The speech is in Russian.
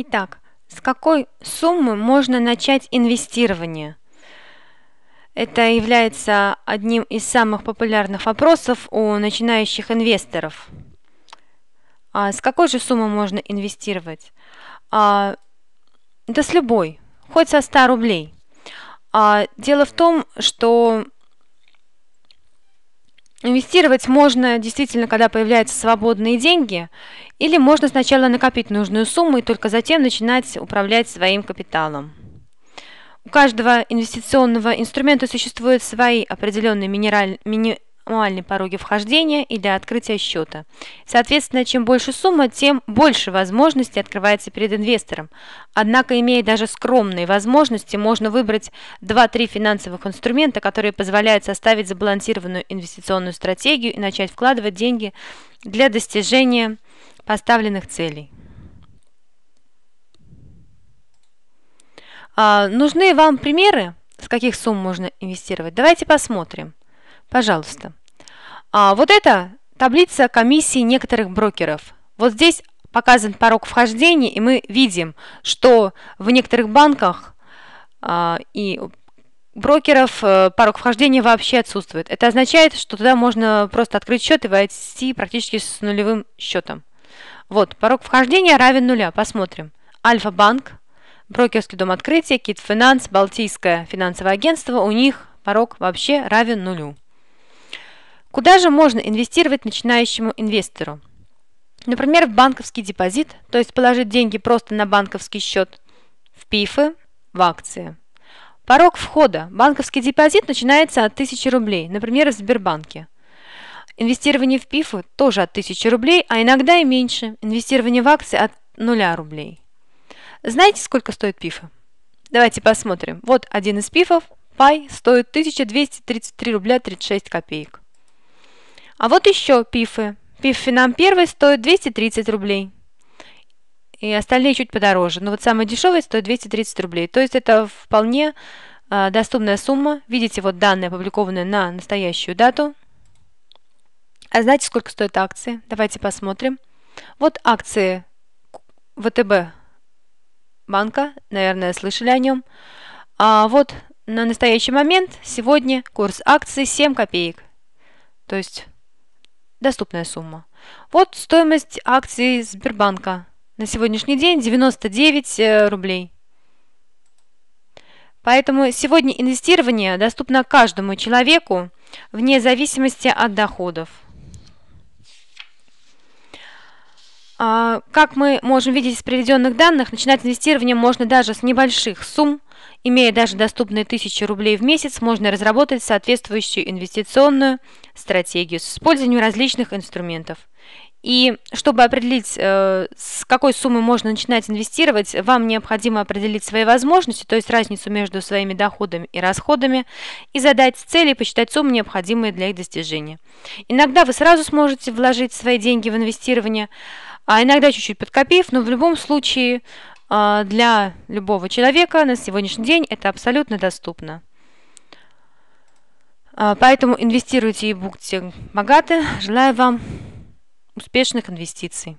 Итак, с какой суммы можно начать инвестирование? Это является одним из самых популярных вопросов у начинающих инвесторов. А с какой же суммы можно инвестировать? А, да с любой, хоть со 100 рублей. А, дело в том, что Инвестировать можно действительно, когда появляются свободные деньги, или можно сначала накопить нужную сумму и только затем начинать управлять своим капиталом. У каждого инвестиционного инструмента существуют свои определенные минераль, мини, максимальные пороги вхождения и для открытия счета. Соответственно, чем больше сумма, тем больше возможностей открывается перед инвестором. Однако, имея даже скромные возможности, можно выбрать 2-3 финансовых инструмента, которые позволяют составить забалансированную инвестиционную стратегию и начать вкладывать деньги для достижения поставленных целей. А, нужны вам примеры, с каких сумм можно инвестировать? Давайте посмотрим. Пожалуйста. А вот это таблица комиссии некоторых брокеров. Вот здесь показан порог вхождения, и мы видим, что в некоторых банках а, и брокеров э, порог вхождения вообще отсутствует. Это означает, что туда можно просто открыть счет и войти практически с нулевым счетом. Вот, порог вхождения равен нуля. Посмотрим. Альфа-банк, брокерский дом открытия, Кит Финанс, Балтийское финансовое агентство, у них порог вообще равен нулю. Куда же можно инвестировать начинающему инвестору? Например, в банковский депозит, то есть положить деньги просто на банковский счет, в пифы, в акции. Порог входа. Банковский депозит начинается от 1000 рублей, например, в Сбербанке. Инвестирование в пифы тоже от 1000 рублей, а иногда и меньше. Инвестирование в акции от 0 рублей. Знаете, сколько стоят пифы? Давайте посмотрим. Вот один из пифов, пай, стоит 1233 рубля 36 копеек. А вот еще пифы. Пиф нам первый стоит 230 рублей. И остальные чуть подороже. Но вот самый дешевый стоит 230 рублей. То есть это вполне э, доступная сумма. Видите, вот данные опубликованы на настоящую дату. А знаете, сколько стоят акции? Давайте посмотрим. Вот акции ВТБ банка, наверное, слышали о нем. А вот на настоящий момент сегодня курс акции 7 копеек. То есть Доступная сумма. Вот стоимость акций Сбербанка. На сегодняшний день 99 э, рублей. Поэтому сегодня инвестирование доступно каждому человеку вне зависимости от доходов. А, как мы можем видеть из приведенных данных, начинать инвестирование можно даже с небольших сумм. Имея даже доступные тысячи рублей в месяц, можно разработать соответствующую инвестиционную стратегию с использованием различных инструментов. И чтобы определить, э, с какой суммы можно начинать инвестировать, вам необходимо определить свои возможности, то есть разницу между своими доходами и расходами, и задать цели и посчитать суммы, необходимые для их достижения. Иногда вы сразу сможете вложить свои деньги в инвестирование, а иногда чуть-чуть подкопив, но в любом случае э, для любого человека на сегодняшний день это абсолютно доступно. Э, поэтому инвестируйте и будьте богаты. Желаю вам успешных инвестиций